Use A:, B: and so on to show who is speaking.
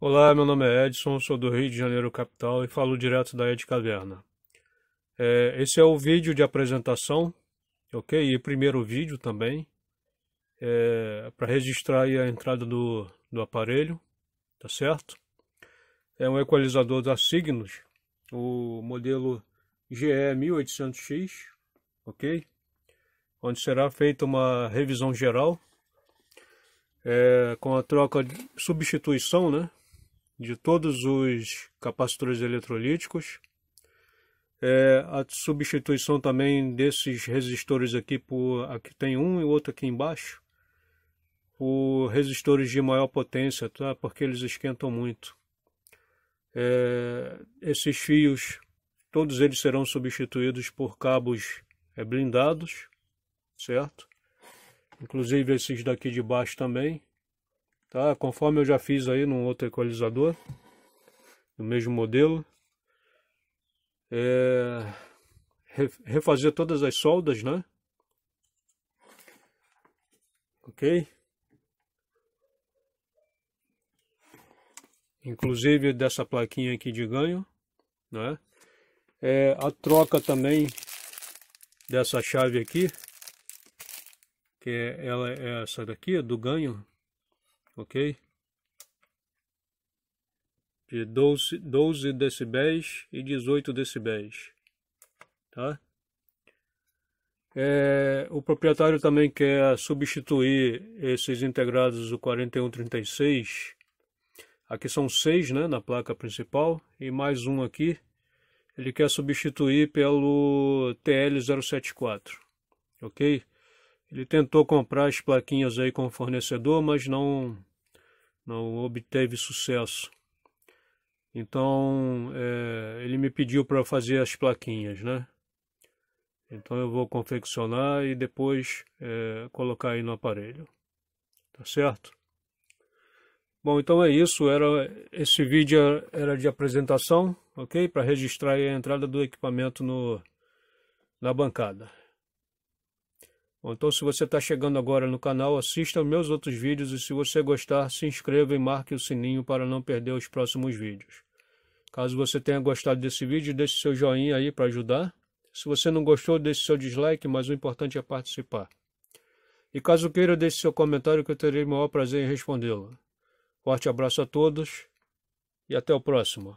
A: Olá, meu nome é Edson, sou do Rio de Janeiro capital e falo direto da Ed Caverna. É, esse é o vídeo de apresentação, ok? E primeiro vídeo também, é, para registrar a entrada do, do aparelho, tá certo? É um equalizador da Signos, o modelo GE 1800X, ok? Onde será feita uma revisão geral é, com a troca de substituição, né? De todos os capacitores eletrolíticos. É, a substituição também desses resistores aqui por aqui tem um e outro aqui embaixo por resistores de maior potência tá porque eles esquentam muito é, esses fios, todos eles serão substituídos por cabos é, blindados, certo? Inclusive esses daqui de baixo também, tá? Conforme eu já fiz aí num outro equalizador, do mesmo modelo. É, refazer todas as soldas, né? Ok? inclusive dessa plaquinha aqui de ganho, né? É, a troca também dessa chave aqui, que é, ela é essa daqui, do ganho, ok? De 12, 12 decibéis e 18 decibéis, tá? É, o proprietário também quer substituir esses integrados do 4136 Aqui são seis né, na placa principal e mais um aqui. Ele quer substituir pelo TL074, ok? Ele tentou comprar as plaquinhas aí com o fornecedor, mas não, não obteve sucesso. Então, é, ele me pediu para fazer as plaquinhas, né? Então eu vou confeccionar e depois é, colocar aí no aparelho, tá certo? Bom, então é isso. Era esse vídeo é, era de apresentação, ok? Para registrar a entrada do equipamento no na bancada. Bom, então se você está chegando agora no canal, assista meus outros vídeos e se você gostar, se inscreva e marque o sininho para não perder os próximos vídeos. Caso você tenha gostado desse vídeo, deixe seu joinha aí para ajudar. Se você não gostou, deixe seu dislike, mas o importante é participar. E caso queira, deixe seu comentário que eu terei o maior prazer em respondê-lo. Forte abraço a todos e até o próximo.